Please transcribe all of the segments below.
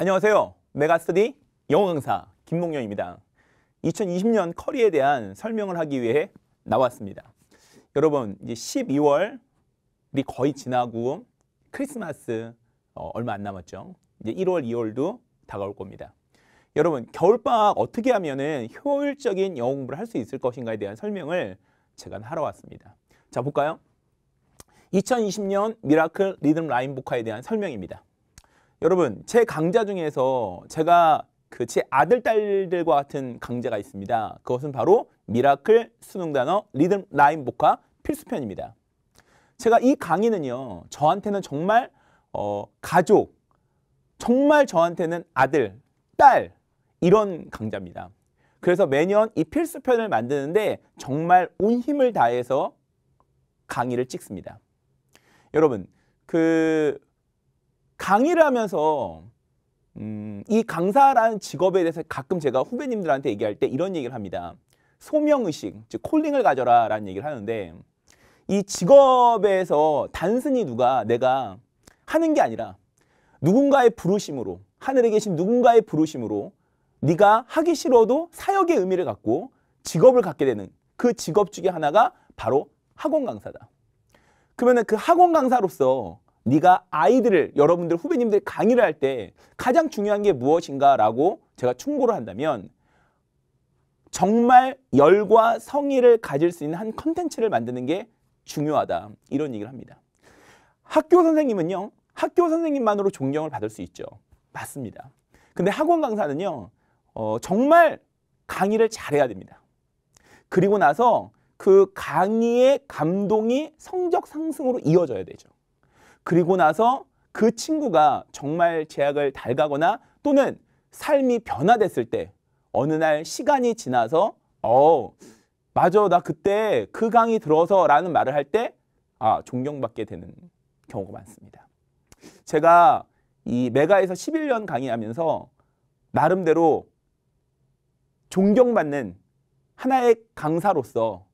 안녕하세요. 메가스터디 영어 강사 김몽룡입니다. 2020년 커리에 대한 설명을 하기 위해 나왔습니다. 여러분, 이제 12월이 거의 지나고 크리스마스 어, 얼마 안 남았죠. 이제 1월, 2월도 다가올 겁니다. 여러분, 겨울방학 어떻게 하면 효율적인 영어 공부를 할 수 있을 것인가에 대한 설명을 제가 하러 왔습니다. 자, 볼까요? 2020년 미라클 리듬 라인 복화에 대한 설명입니다. 여러분 제 강좌 중에서 제가 그 제 아들 딸들과 같은 강좌가 있습니다. 그것은 바로 미라클 수능 단어 리듬 라인 복화 필수편입니다. 제가 이 강의는요 저한테는 정말 어, 가족 정말 저한테는 아들 딸 이런 강좌입니다. 그래서 매년 이 필수편을 만드는데 정말 온 힘을 다해서 강의를 찍습니다. 여러분 그 강의를 하면서 음, 이 강사라는 직업에 대해서 가끔 제가 후배님들한테 얘기할 때 이런 얘기를 합니다. 소명의식, 즉 콜링을 가져라 라는 얘기를 하는데 이 직업에서 단순히 누가 내가 하는 게 아니라 누군가의 부르심으로 하늘에 계신 누군가의 부르심으로 네가 하기 싫어도 사역의 의미를 갖고 직업을 갖게 되는 그 직업 중에 하나가 바로 학원 강사다. 그러면 그 학원 강사로서 네가 아이들을 여러분들 후배님들 강의를 할 때 가장 중요한 게 무엇인가라고 제가 충고를 한다면 정말 열과 성의를 가질 수 있는 한 컨텐츠를 만드는 게 중요하다 이런 얘기를 합니다. 학교 선생님은요 학교 선생님만으로 존경을 받을 수 있죠. 맞습니다. 근데 학원 강사는요 어, 정말 강의를 잘해야 됩니다. 그리고 나서 그 강의의 감동이 성적 상승으로 이어져야 되죠. 그리고 나서 그 친구가 정말 제약을 달가거나 또는 삶이 변화됐을 때 어느 날 시간이 지나서 어 맞아 나 그때 그 강의 들어서 라는 말을 할 때 아 존경받게 되는 경우가 많습니다. 제가 이 메가에서 11년 강의하면서 나름대로 존경받는 하나의 강사로서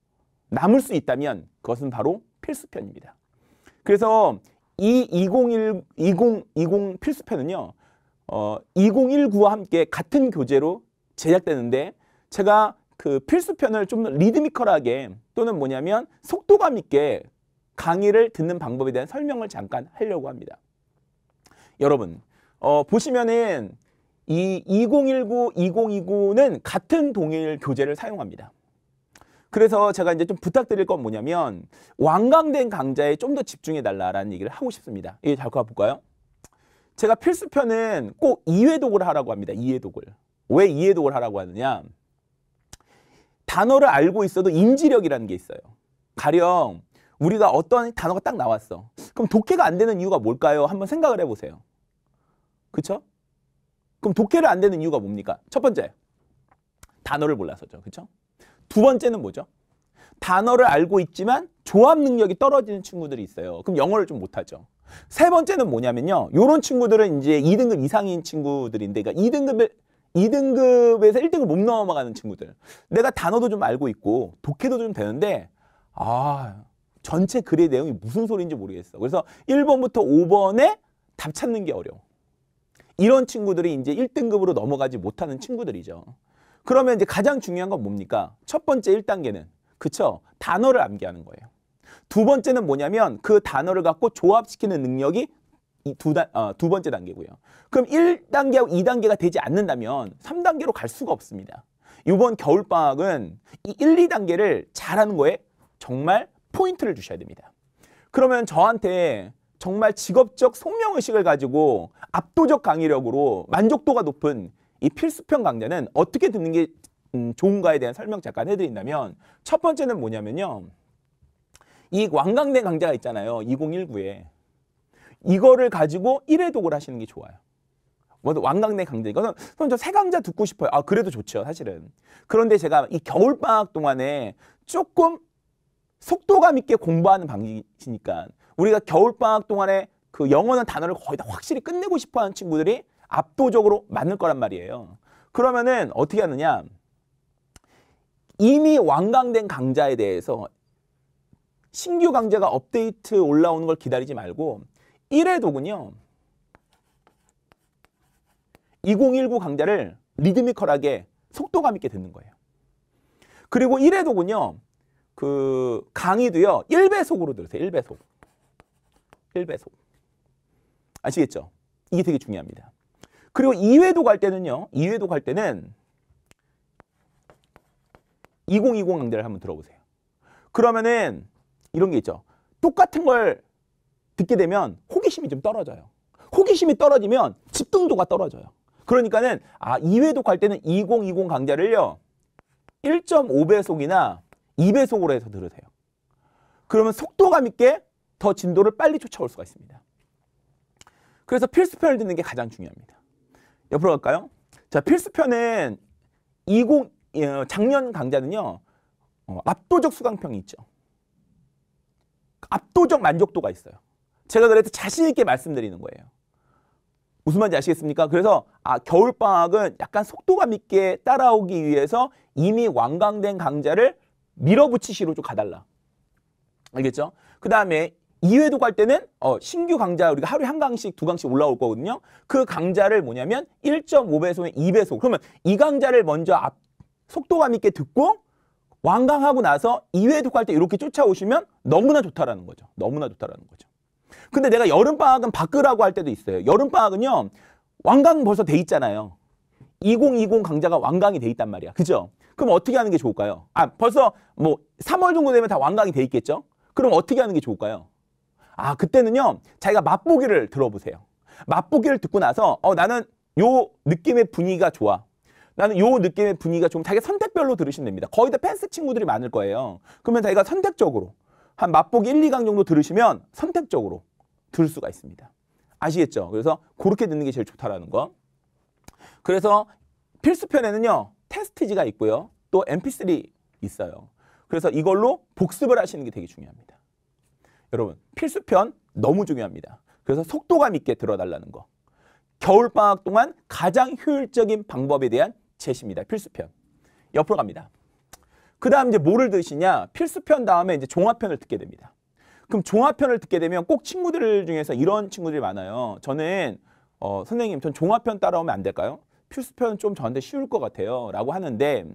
남을 수 있다면 그것은 바로 필수편입니다. 그래서 이 2010, 2020 필수편은요. 어, 2019와 함께 같은 교재로 제작되는데 제가 그 필수편을 좀더 리드미컬하게 또는 뭐냐면 속도감 있게 강의를 듣는 방법에 대한 설명을 잠깐 하려고 합니다. 여러분 어, 보시면은 이 2019, 2029는 같은 동일 교재를 사용합니다. 그래서 제가 이제 좀 부탁드릴 건 뭐냐면 완강된 강좌에 좀 더 집중해 달라라는 얘기를 하고 싶습니다. 이게 잘 가볼까요? 제가 필수편은 꼭 이해독을 하라고 합니다. 이해독을. 왜 이해독을 하라고 하느냐? 단어를 알고 있어도 인지력이라는 게 있어요. 가령 우리가 어떤 단어가 딱 나왔어. 그럼 독해가 안 되는 이유가 뭘까요? 한번 생각을 해보세요. 그쵸? 그럼 독해를 안 되는 이유가 뭡니까? 첫 번째, 단어를 몰라서죠. 그쵸? 두 번째는 뭐죠? 단어를 알고 있지만 조합 능력이 떨어지는 친구들이 있어요. 그럼 영어를 좀 못하죠. 세 번째는 뭐냐면요. 요런 친구들은 이제 2등급 이상인 친구들인데, 그러니까 2등급에, 2등급에서 1등급 못 넘어가는 친구들. 내가 단어도 좀 알고 있고, 독해도 좀 되는데, 아, 전체 글의 내용이 무슨 소리인지 모르겠어. 그래서 1번부터 5번에 답 찾는 게 어려워. 이런 친구들이 이제 1등급으로 넘어가지 못하는 친구들이죠. 그러면 이제 가장 중요한 건 뭡니까? 첫 번째 1단계는 그쵸? 단어를 암기하는 거예요. 두 번째는 뭐냐면 그 단어를 갖고 조합시키는 능력이 두, 어, 두 번째 단계고요. 그럼 1단계하고 2단계가 되지 않는다면 3단계로 갈 수가 없습니다. 이번 겨울방학은 이 1, 2단계를 잘하는 거에 정말 포인트를 주셔야 됩니다. 그러면 저한테 정말 직업적 숙명의식을 가지고 압도적 강의력으로 만족도가 높은 이 필수편 강좌는 어떻게 듣는 게 음, 좋은가에 대한 설명 잠깐 해드린다면 첫 번째는 뭐냐면요. 이완강된 강좌가 있잖아요. 2019에. 이거를 가지고 1회 독을 하시는 게 좋아요. 완강내 뭐, 강좌 이거는 그럼 저 강좌 듣고 싶어요. 아 그래도 좋죠 사실은. 그런데 제가 이 겨울 방학 동안에 조금 속도감 있게 공부하는 방식이니까 우리가 겨울 방학 동안에 그 영어는 단어를 거의 다 확실히 끝내고 싶어하는 친구들이 압도적으로 맞을 거란 말이에요. 그러면은 어떻게 하느냐? 이미 완강된 강좌에 대해서 신규 강좌가 업데이트 올라오는 걸 기다리지 말고 1회도군요. 2019 강좌를 리드미컬하게 속도감 있게 듣는 거예요. 그리고 1회도군요. 그 강의도요. 1배속으로 들으세요. 1배속. 1배속. 아시겠죠? 이게 되게 중요합니다. 그리고 2회도 갈 때는요. 2회도 갈 때는 2020 강좌를 한번 들어보세요. 그러면은 이런 게 있죠. 똑같은 걸 듣게 되면 호기심이 좀 떨어져요. 호기심이 떨어지면 집중도가 떨어져요. 그러니까는 아 2회도 갈 때는 2020 강좌를요. 1.5배속이나 2배속으로 해서 들으세요. 그러면 속도감 있게 더 진도를 빨리 쫓아올 수가 있습니다. 그래서 필수편을 듣는 게 가장 중요합니다. 옆으로 갈까요? 자, 필수편은 20 예, 작년 강좌는요. 어, 압도적 수강평이 있죠. 압도적 만족도가 있어요. 제가 그래도 자신 있게 말씀드리는 거예요. 무슨 말인지 아시겠습니까? 그래서 아, 겨울방학은 약간 속도감 있게 따라오기 위해서 이미 완강된 강좌를 밀어붙이시로 좀 가달라. 알겠죠? 그 다음에 2회도 갈 때는 어, 신규 강좌 우리가 하루에 한 강씩 두 강씩 올라올 거거든요. 그 강좌를 뭐냐면 1.5배속에 2배속. 그러면 이 강좌를 먼저 앞, 속도감 있게 듣고 완강하고 나서 2회도 갈때 이렇게 쫓아오시면 너무나 좋다라는 거죠. 너무나 좋다라는 거죠. 근데 내가 여름방학은 바꾸라고 할 때도 있어요. 여름방학은요. 완강 벌써 돼 있잖아요. 2020 강좌가 완강이 돼 있단 말이야. 그죠? 그럼 어떻게 하는 게 좋을까요? 아, 벌써 뭐 3월 정도 되면 다 완강이 돼 있겠죠? 그럼 어떻게 하는 게 좋을까요? 아, 그때는요, 자기가 맛보기를 들어보세요. 맛보기를 듣고 나서, 어, 나는 요 느낌의 분위기가 좋아. 나는 요 느낌의 분위기가 좀 자기 선택별로 들으시면 됩니다. 거의 다팬스 친구들이 많을 거예요. 그러면 자기가 선택적으로 한 맛보기 1, 2강 정도 들으시면 선택적으로 들을 수가 있습니다. 아시겠죠? 그래서 그렇게 듣는 게 제일 좋다라는 거. 그래서 필수편에는요. 테스트지가 있고요. 또 mp3 있어요. 그래서 이걸로 복습을 하시는 게 되게 중요합니다. 여러분 필수편 너무 중요합니다. 그래서 속도감 있게 들어달라는 거. 겨울방학 동안 가장 효율적인 방법에 대한 제시입니다. 필수편. 옆으로 갑니다. 그 다음 이제 뭐를 드시냐 필수편 다음에 이제 종합편을 듣게 됩니다. 그럼 종합편을 듣게 되면 꼭 친구들 중에서 이런 친구들이 많아요. 저는 어, 선생님 전 종합편 따라오면 안 될까요? 필수편 은좀 저한테 쉬울 것 같아요. 라고 하는데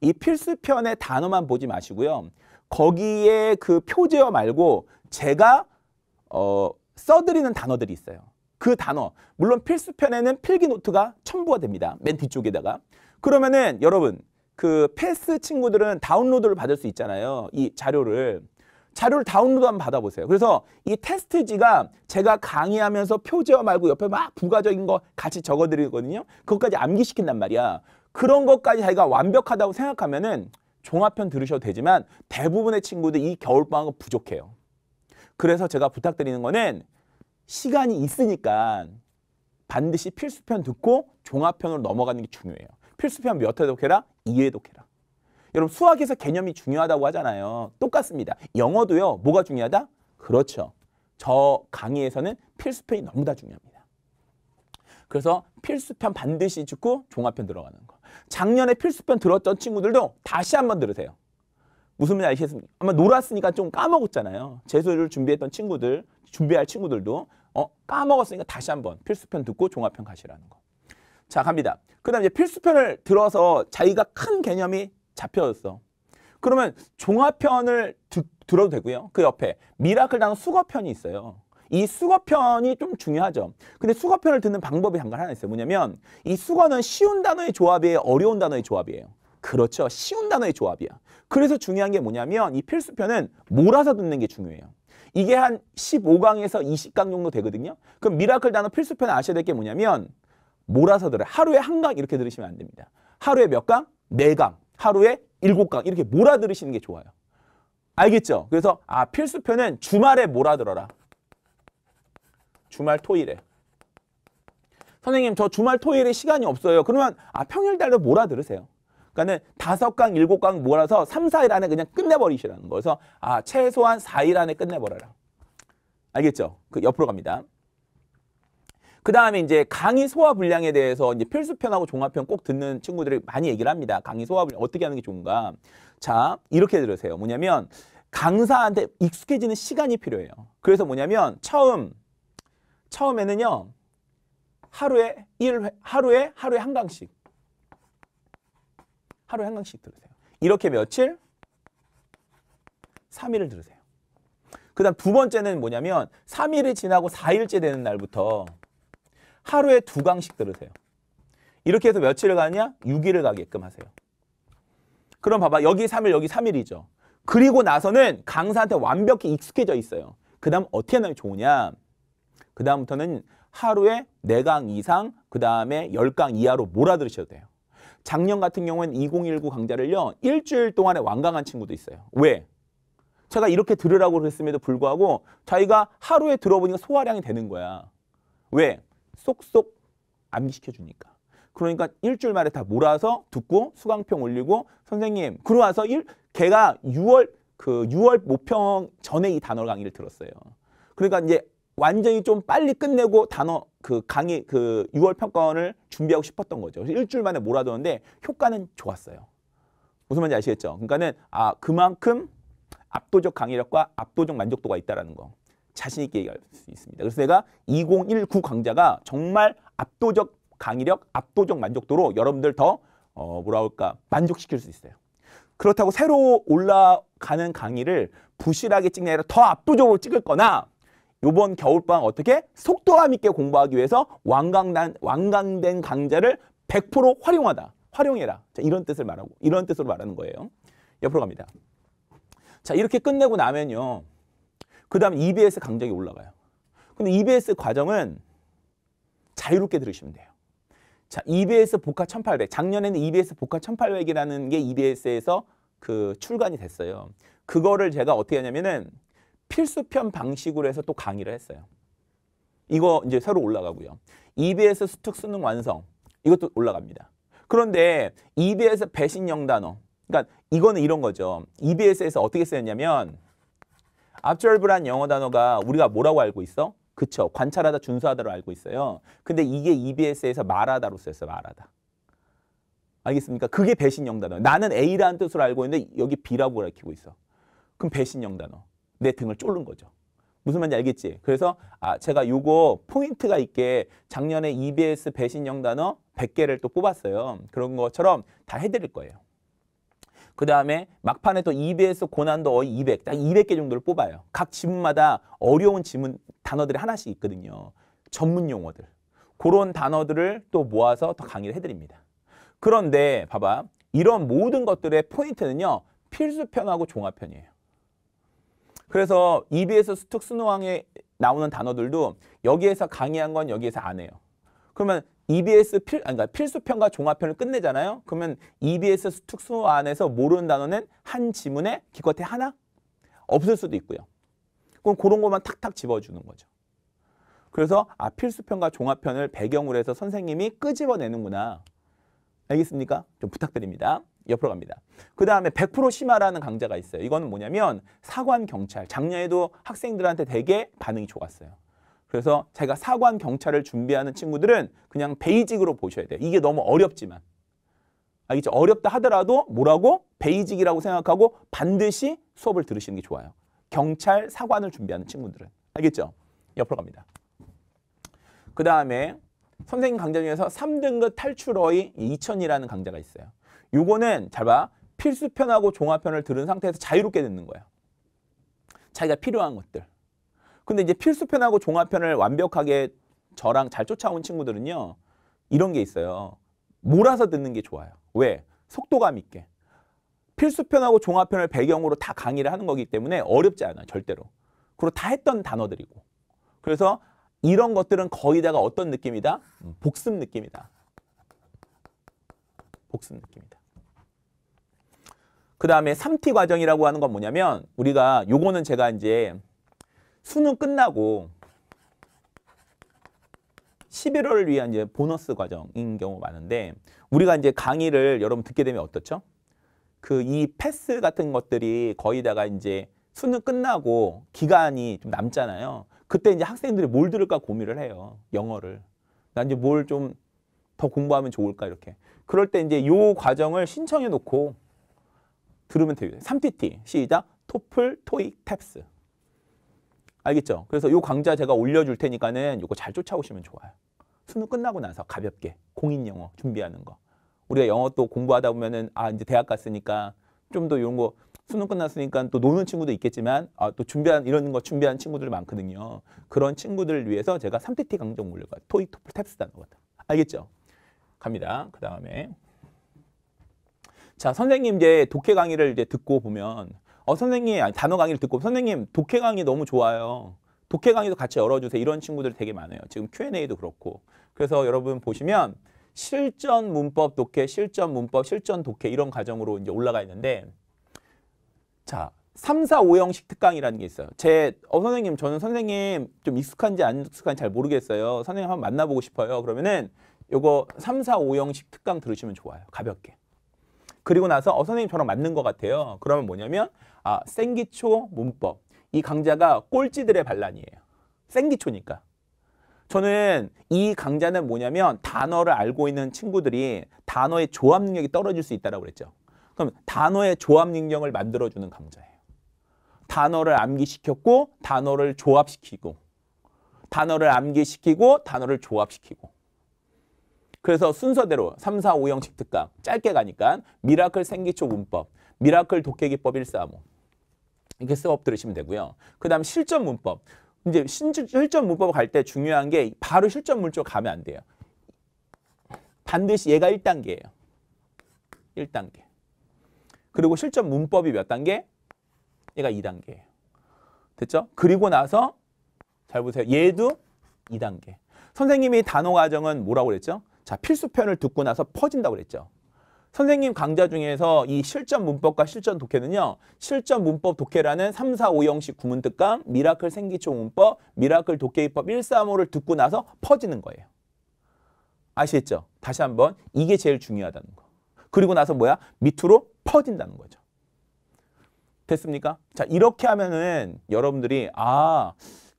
이 필수편의 단어만 보지 마시고요. 거기에 그 표제어 말고 제가 어, 써드리는 단어들이 있어요. 그 단어, 물론 필수편에는 필기 노트가 첨부가 됩니다. 맨 뒤쪽에다가. 그러면은 여러분, 그 패스 친구들은 다운로드를 받을 수 있잖아요. 이 자료를. 자료를 다운로드 한번 받아보세요. 그래서 이 테스트지가 제가 강의하면서 표제어 말고 옆에 막 부가적인 거 같이 적어드리거든요. 그것까지 암기시킨단 말이야. 그런 것까지 자기가 완벽하다고 생각하면은 종합편 들으셔도 되지만 대부분의 친구들 이 겨울방학은 부족해요. 그래서 제가 부탁드리는 거는 시간이 있으니까 반드시 필수편 듣고 종합편으로 넘어가는 게 중요해요. 필수편 몇회 독해라? 2회 독해라. 여러분 수학에서 개념이 중요하다고 하잖아요. 똑같습니다. 영어도요. 뭐가 중요하다? 그렇죠. 저 강의에서는 필수편이 너무 다 중요합니다. 그래서 필수편 반드시 듣고 종합편 들어가는 거. 작년에 필수편 들었던 친구들도 다시 한번 들으세요. 무슨 말인지 아시겠습니까? 아마 놀았으니까 좀 까먹었잖아요. 재수를 준비했던 친구들, 준비할 친구들도 어, 까먹었으니까 다시 한번 필수편 듣고 종합편 가시라는 거. 자, 갑니다. 그 다음에 필수편을 들어서 자기가 큰 개념이 잡혀졌어. 그러면 종합편을 드, 들어도 되고요. 그 옆에 미라클당 수거편이 있어요. 이 수거편이 좀 중요하죠. 근데 수거편을 듣는 방법이 잠깐 하나 있어요. 뭐냐면 이 수거는 쉬운 단어의 조합이에요. 어려운 단어의 조합이에요. 그렇죠. 쉬운 단어의 조합이야. 그래서 중요한 게 뭐냐면 이 필수편은 몰아서 듣는 게 중요해요. 이게 한 15강에서 20강 정도 되거든요. 그럼 미라클 단어 필수편 아셔야 될 게 뭐냐면 몰아서 들어요. 하루에 한 강 이렇게 들으시면 안 됩니다. 하루에 몇 강? 네 강. 하루에 일곱 강. 이렇게 몰아 들으시는 게 좋아요. 알겠죠? 그래서 아 필수편은 주말에 몰아 들어라. 주말 토일에. 선생님 저 주말 토일에 시간이 없어요. 그러면 아 평일 달도 몰아 들으세요. 그러니까는 다섯 강 일곱 강 몰아서 삼사일 안에 그냥 끝내버리시라는 거여서 아, 최소한 사일 안에 끝내버려라. 알겠죠? 그 옆으로 갑니다. 그 다음에 이제 강의 소화 분량에 대해서 이제 필수편하고 종합편 꼭 듣는 친구들이 많이 얘기를 합니다. 강의 소화 분량 어떻게 하는 게 좋은가. 자, 이렇게 들으세요. 뭐냐면 강사한테 익숙해지는 시간이 필요해요. 그래서 뭐냐면 처음, 처음에는요. 하루에 일회 하루에 하루에 한 강씩 하루에 한 강씩 들으세요. 이렇게 며칠? 3일을 들으세요. 그 다음 두 번째는 뭐냐면 3일이 지나고 4일째 되는 날부터 하루에 두 강씩 들으세요. 이렇게 해서 며칠을 가냐? 6일을 가게끔 하세요. 그럼 봐봐. 여기 3일, 여기 3일이죠. 그리고 나서는 강사한테 완벽히 익숙해져 있어요. 그 다음 어떻게 하면 좋으냐? 그 다음부터는 하루에 4강 이상, 그 다음에 10강 이하로 몰아들으셔도 돼요. 작년 같은 경우엔 2019 강좌를요. 일주일 동안에 완강한 친구도 있어요. 왜? 제가 이렇게 들으라고 그랬음에도 불구하고 자기가 하루에 들어보니까 소화량이 되는 거야. 왜? 쏙쏙 암기시켜 주니까. 그러니까 일주일 만에 다 몰아서 듣고 수강평 올리고 선생님 그러와서 일 걔가 6월 그 6월 모평 전에 이 단어 강의를 들었어요. 그러니까 이제 완전히 좀 빨리 끝내고 단어 그 강의 그 6월 평가원을 준비하고 싶었던 거죠. 그래서 일주일 만에 몰아뒀는데 효과는 좋았어요. 무슨 말인지 아시겠죠? 그러니까는 아 그만큼 압도적 강의력과 압도적 만족도가 있다라는 거 자신 있게 얘기할 수 있습니다. 그래서 내가 2019 강좌가 정말 압도적 강의력, 압도적 만족도로 여러분들 더 어, 뭐라 할까 만족시킬 수 있어요. 그렇다고 새로 올라가는 강의를 부실하게 찍냐 아니더 압도적으로 찍을 거나 요번 겨울방학 어떻게 속도감 있게 공부하기 위해서 완강난, 완강된 강좌를 100% 활용하다. 활용해라. 자, 이런 뜻을 말하고 이런 뜻으로 말하는 거예요. 옆으로 갑니다. 자, 이렇게 끝내고 나면요. 그다음 EBS 강좌에 올라가요. 근데 EBS 과정은 자유롭게 들으시면 돼요. 자, EBS 복화 1800. 작년에는 EBS 복화 1800이라는 게 EBS에서 그 출간이 됐어요. 그거를 제가 어떻게 하냐면은 필수편 방식으로 해서 또 강의를 했어요. 이거 이제 새로 올라가고요. EBS 수특 수능 완성 이것도 올라갑니다. 그런데 EBS 배신 영단어 그러니까 이거는 이런 거죠. EBS에서 어떻게 쓰였냐면 앞절불한 영어 단어가 우리가 뭐라고 알고 있어? 그쵸. 관찰하다, 준수하다로 알고 있어요. 근데 이게 EBS에서 말하다로 쓰였어 말하다. 알겠습니까? 그게 배신영 단어. 나는 A라는 뜻으로 알고 있는데 여기 B라고 가르고 있어. 그럼 배신영 단어. 내 등을 쫄른 거죠. 무슨 말인지 알겠지? 그래서 아 제가 요거 포인트가 있게 작년에 EBS 배신 형단어 100개를 또 뽑았어요. 그런 것처럼 다 해드릴 거예요. 그 다음에 막판에 또 EBS 고난도 어 200, 딱 200개 정도를 뽑아요. 각 지문마다 어려운 지문 단어들이 하나씩 있거든요. 전문 용어들. 그런 단어들을 또 모아서 더 강의를 해드립니다. 그런데 봐봐. 이런 모든 것들의 포인트는요. 필수편하고 종합편이에요. 그래서 EBS 수특 수능왕에 나오는 단어들도 여기에서 강의한 건 여기에서 안 해요. 그러면 EBS 필, 아니, 그러니까 필수편과 종합편을 끝내잖아요. 그러면 EBS 수특 수안에서 모르는 단어는 한 지문에 기껏해 하나? 없을 수도 있고요. 그럼 그런 것만 탁탁 집어주는 거죠. 그래서 아 필수편과 종합편을 배경으로 해서 선생님이 끄집어내는구나. 알겠습니까? 좀 부탁드립니다. 옆으로 갑니다. 그 다음에 100% 심화라는 강좌가 있어요. 이거는 뭐냐면 사관 경찰. 작년에도 학생들한테 되게 반응이 좋았어요. 그래서 제가 사관 경찰을 준비하는 친구들은 그냥 베이직으로 보셔야 돼요. 이게 너무 어렵지만. 알겠죠? 아, 어렵다 하더라도 뭐라고? 베이직이라고 생각하고 반드시 수업을 들으시는 게 좋아요. 경찰 사관을 준비하는 친구들은. 알겠죠? 옆으로 갑니다. 그 다음에 선생님 강좌 중에서 3등급 탈출어의 2000이라는 강좌가 있어요. 요거는 잘 봐. 필수편하고 종합편을 들은 상태에서 자유롭게 듣는 거야. 자기가 필요한 것들. 근데 이제 필수편하고 종합편을 완벽하게 저랑 잘 쫓아온 친구들은요. 이런 게 있어요. 몰아서 듣는 게 좋아요. 왜? 속도감 있게. 필수편하고 종합편을 배경으로 다 강의를 하는 거기 때문에 어렵지 않아 절대로. 그리고 다 했던 단어들이고. 그래서 이런 것들은 거의 다가 어떤 느낌이다? 음, 복습 느낌이다. 복습 느낌이다. 그 다음에 3T 과정이라고 하는 건 뭐냐면 우리가 요거는 제가 이제 수능 끝나고 11월을 위한 이제 보너스 과정인 경우 많은데 우리가 이제 강의를 여러분 듣게 되면 어떻죠? 그 이 패스 같은 것들이 거의 다가 이제 수능 끝나고 기간이 좀 남잖아요. 그때 이제 학생들이 뭘 들을까 고민을 해요. 영어를. 나 이제 뭘좀 더 공부하면 좋을까 이렇게. 그럴 때 이제 요 과정을 신청해 놓고 들으면 되요 3TT 시작 토플, 토익, 탭스. 알겠죠? 그래서 요 강좌 제가 올려줄 테니까는 요거 잘 쫓아오시면 좋아요. 수능 끝나고 나서 가볍게 공인 영어 준비하는 거. 우리가 영어 또 공부하다 보면은 아 이제 대학 갔으니까 좀 더 이런 거 수능 끝났으니까 또 노는 친구도 있겠지만 아, 또 준비한 이런 거 준비한 친구들 많거든요. 그런 친구들을 위해서 제가 3TT 강정 올릴 거예요. 토익, 토플, 탭스 단어거든. 알겠죠? 갑니다. 그 다음에 자 선생님 이제 독해 강의를 이제 듣고 보면 어 선생님 아니, 단어 강의를 듣고 선생님 독해 강의 너무 좋아요. 독해 강의도 같이 열어주세요. 이런 친구들 되게 많아요. 지금 Q&A도 그렇고 그래서 여러분 보시면 실전 문법 독해, 실전 문법, 실전 독해 이런 과정으로 이제 올라가 있는데 자 3, 4, 5형식 특강이라는 게 있어요. 제, 어, 선생님, 저는 선생님 좀 익숙한지 안 익숙한지 잘 모르겠어요. 선생님 한번 만나보고 싶어요. 그러면은 요거 3, 4, 5, 형식 특강 들으시면 좋아요. 가볍게. 그리고 나서 어 선생님 저랑 맞는 것 같아요. 그러면 뭐냐면 아 생기초 문법. 이 강좌가 꼴찌들의 반란이에요. 생기초니까. 저는 이 강좌는 뭐냐면 단어를 알고 있는 친구들이 단어의 조합 능력이 떨어질 수 있다고 그랬죠. 그럼 단어의 조합 능력을 만들어주는 강좌예요. 단어를 암기시켰고 단어를 조합시키고 단어를 암기시키고 단어를 조합시키고 그래서 순서대로 3, 4, 5형식 특강 짧게 가니까 미라클 생기초 문법, 미라클 독해기법 135 이렇게 수업 들으시면 되고요. 그 다음 실전 문법 이제 실전 문법 갈 때 중요한 게 바로 실전 문법 가면 안 돼요. 반드시 얘가 1단계예요. 1단계. 그리고 실전 문법이 몇 단계? 얘가 2단계예요. 됐죠? 그리고 나서 잘 보세요. 얘도 2단계. 선생님이 단어 과정은 뭐라고 그랬죠? 자, 필수편을 듣고 나서 퍼진다고 그랬죠. 선생님 강좌 중에서 이 실전 문법과 실전 독해는요. 실전 문법 독해라는 3, 4, 5 형식 구문특강, 미라클 생기초 문법, 미라클 독해입법 1, 3, 5를 듣고 나서 퍼지는 거예요. 아시겠죠? 다시 한번 이게 제일 중요하다는 거. 그리고 나서 뭐야? 밑으로 퍼진다는 거죠. 됐습니까? 자 이렇게 하면은 여러분들이 아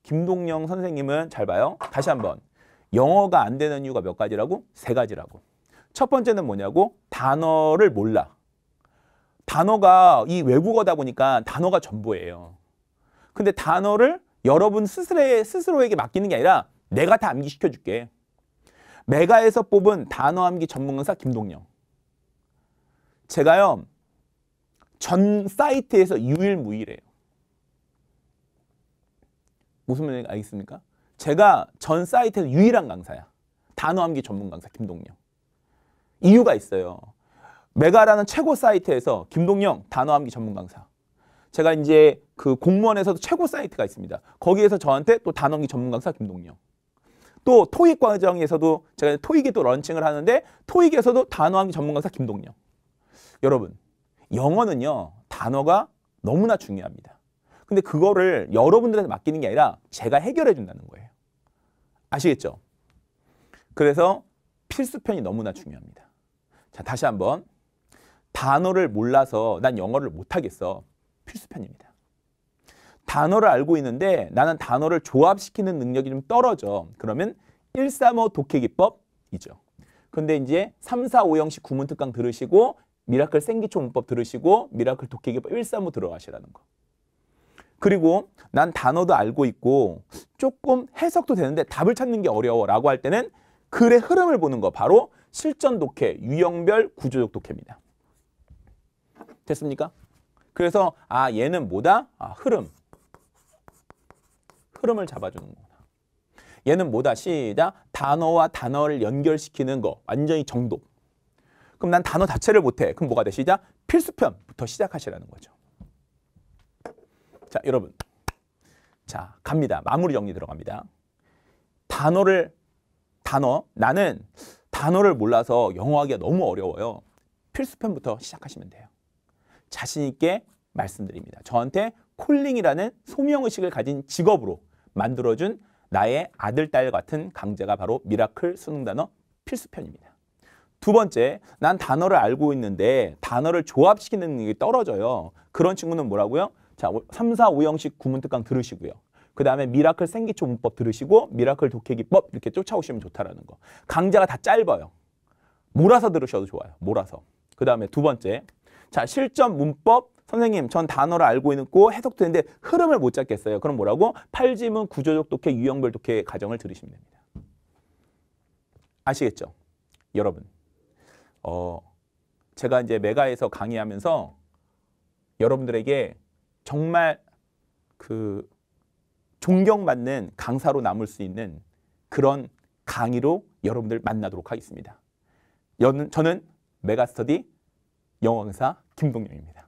김동영 선생님은 잘 봐요. 다시 한번 영어가 안 되는 이유가 몇 가지라고? 세 가지라고. 첫 번째는 뭐냐고? 단어를 몰라. 단어가 이 외국어다 보니까 단어가 전부예요. 근데 단어를 여러분 스스로에, 스스로에게 맡기는 게 아니라 내가 다 암기시켜 줄게. 메가에서 뽑은 단어 암기 전문 강사 김동영. 제가요. 전 사이트에서 유일무이래요. 무슨 말인지 알겠습니까? 제가 전 사이트에서 유일한 강사야. 단어 암기 전문 강사 김동영. 이유가 있어요. 메가라는 최고 사이트에서 김동영 단어 암기 전문 강사. 제가 이제 그 공무원에서도 최고 사이트가 있습니다. 거기에서 저한테 또 단어 암기 전문 강사 김동영. 또 토익 과정에서도 제가 토익이 또 런칭을 하는데 토익에서도 단어 암기 전문 강사 김동영. 여러분, 영어는요. 단어가 너무나 중요합니다. 근데 그거를 여러분들한테 맡기는 게 아니라 제가 해결해 준다는 거예요. 아시겠죠? 그래서 필수편이 너무나 중요합니다. 자, 다시 한번. 단어를 몰라서 난 영어를 못하겠어. 필수편입니다. 단어를 알고 있는데 나는 단어를 조합시키는 능력이 좀 떨어져. 그러면 135 독해기법이죠. 근데 이제 3, 4, 5형식 구문특강 들으시고 미라클 생기초 문법 들으시고 미라클 독해기법 135 들어가시라는 거. 그리고 난 단어도 알고 있고 조금 해석도 되는데 답을 찾는 게 어려워라고 할 때는 글의 흐름을 보는 거 바로 실전 독해, 유형별 구조적 독해입니다. 됐습니까? 그래서 아 얘는 뭐다? 아, 흐름. 흐름을 잡아주는 거다 얘는 뭐다? 시작. 단어와 단어를 연결시키는 거. 완전히 정독. 그럼 난 단어 자체를 못해. 그럼 뭐가 돼? 시작. 필수편부터 시작하시라는 거죠. 자, 여러분. 자, 갑니다. 마무리 정리 들어갑니다. 단어를 단어 나는 단어를 몰라서 영어하기가 너무 어려워요. 필수편부터 시작하시면 돼요. 자신 있게 말씀드립니다. 저한테 콜링이라는 소명의식을 가진 직업으로 만들어준 나의 아들, 딸 같은 강제가 바로 미라클 수능 단어 필수편입니다. 두 번째, 난 단어를 알고 있는데 단어를 조합시키는 능력이 떨어져요. 그런 친구는 뭐라고요? 자, 3, 4, 5형식 구문특강 들으시고요. 그 다음에 미라클 생기초 문법 들으시고 미라클 독해기법 이렇게 쫓아오시면 좋다라는 거. 강좌가 다 짧아요. 몰아서 들으셔도 좋아요. 몰아서. 그 다음에 두 번째. 자, 실전 문법 선생님 전 단어를 알고 있고 해석도 했는데 흐름을 못 잡겠어요. 그럼 뭐라고? 팔지문 구조적 독해 유형별 독해 과정을 들으시면 됩니다. 아시겠죠? 여러분. 어, 제가 이제 메가에서 강의하면서 여러분들에게 정말 그 존경받는 강사로 남을 수 있는 그런 강의로 여러분들 만나도록 하겠습니다. 저는 메가스터디 영어 강사 김동영입니다.